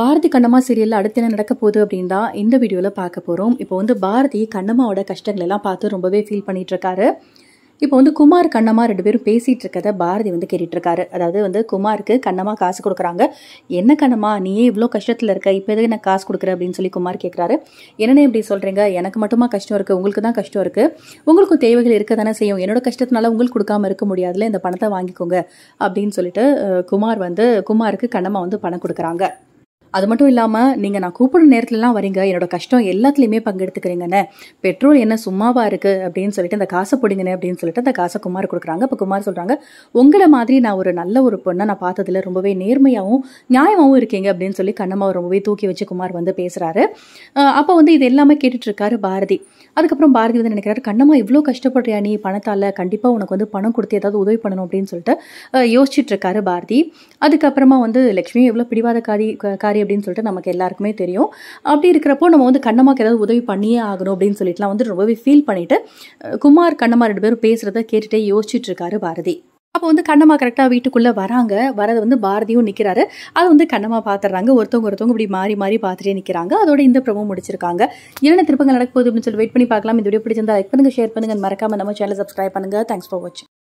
பாரதி கண்ணம்மா சீரியலில் அடுத்து என்ன நடக்க போகுது அப்படின்னு தான் இந்த வீடியோவில் பார்க்க போகிறோம் இப்போ வந்து பாரதி கண்ணம்மாவோட கஷ்டங்கள் எல்லாம் பார்த்து ரொம்பவே ஃபீல் பண்ணிகிட்ருக்காரு இப்போ வந்து குமார் கண்ணம்மா ரெண்டு பேரும் பேசிகிட்டு இருக்கதை பாரதி வந்து கேட்டுட்ருக்காரு அதாவது வந்து குமாருக்கு கண்ணம்மா காசு கொடுக்குறாங்க என்ன கண்ணம்மா நீயே இவ்வளோ கஷ்டத்தில் இருக்க இப்போ எதுக்கு நான் காசு கொடுக்குற அப்படின்னு சொல்லி குமார் கேட்குறாரு என்னென்ன இப்படி சொல்கிறீங்க எனக்கு மட்டுமா கஷ்டம் இருக்குது உங்களுக்கு தான் கஷ்டம் இருக்குது உங்களுக்கும் தேவைகள் இருக்க தானே செய்யும் என்னோட கஷ்டத்தினால உங்களுக்கு கொடுக்காம இருக்க முடியாதுல்ல இந்த பணத்தை வாங்கிக்கோங்க அப்படின்னு சொல்லிட்டு குமார் வந்து குமாருக்கு கண்ணம்மா வந்து பணம் கொடுக்குறாங்க அது மட்டும் இல்லாமல் நீங்கள் நான் கூப்பிடுற நேரத்துலலாம் வரீங்க என்னோட கஷ்டம் எல்லாத்துலேயுமே பங்கெடுத்துக்கிறீங்கன்னு பெட்ரோல் என்ன சும்மாவாக இருக்குது அப்படின்னு சொல்லிட்டு அந்த காசை பிடிங்கன்னு அப்படின்னு சொல்லிட்டு அந்த காசை குமார் கொடுக்குறாங்க இப்போ குமார் சொல்கிறாங்க உங்களை மாதிரி நான் ஒரு நல்ல ஒரு பொண்ணை நான் பார்த்ததில் ரொம்பவே நேர்மையாகவும் நியாயமாகவும் இருக்கீங்க அப்படின்னு சொல்லி கண்ணம்மா ரொம்பவே தூக்கி வச்சு குமார் வந்து பேசுகிறாரு அப்போ வந்து இது எல்லாமே கேட்டுட்ருக்காரு பாரதி அதுக்கப்புறம் பாரதி வந்து நினைக்கிறாரு கண்ணம்மா இவ்வளோ கஷ்டப்படுறியா நீ பணத்தால் கண்டிப்பாக உனக்கு வந்து பணம் கொடுத்து ஏதாவது உதவி பண்ணணும் அப்படின்னு சொல்லிட்டு யோசிச்சுட்டு இருக்காரு பாரதி அதுக்கப்புறமா வந்து லக்ஷ்மி எவ்வளோ பிடிவாத காரி காரியம் அப்படின்னு சொல்லிட்டு நமக்கு எல்லாருக்குமே தெரியும் அப்படி இருக்கிறப்போ நம்ம வந்து கண்ணம்மாக்கு ஏதாவது உதவி பண்ணியே ஆகணும் அப்படின்னு சொல்லிட்டுலாம் வந்து ரொம்பவே ஃபீல் பண்ணிட்டு குமார் கண்ணம்மா ரெண்டு பேரும் பேசுறத கேட்டுட்டே யோசிச்சுட்டு இருக்காரு பாரதி அப்போ வந்து கண்ணம்மா கரெக்டாக வீட்டுக்குள்ளே வராங்க வரது வந்து பாரதியும் நிற்கிறாரு அதை வந்து கண்ணம்மா பார்த்துறாங்க ஒருத்தவங்க ஒருத்தவங்க இப்படி மாறி மாறி பார்த்துட்டே நிற்கிறாங்க அதோட இந்த ப்ரமோ முடிச்சிருக்காங்க என்னென்ன திருப்பங்கள் நடக்க போகுது அப்படின்னு சொல்லி வெயிட் பண்ணி பார்க்கலாம் இந்த வீடியோ பிடிச்சிருந்தா லைக் பண்ணுங்கள் ஷேர் பண்ணுங்கள் மறக்காமல் நம்ம சேனல் சப்ஸ்கிரைப் பண்ணுங்கள் தேங்க்ஸ் ஃபார் வாட்சிங்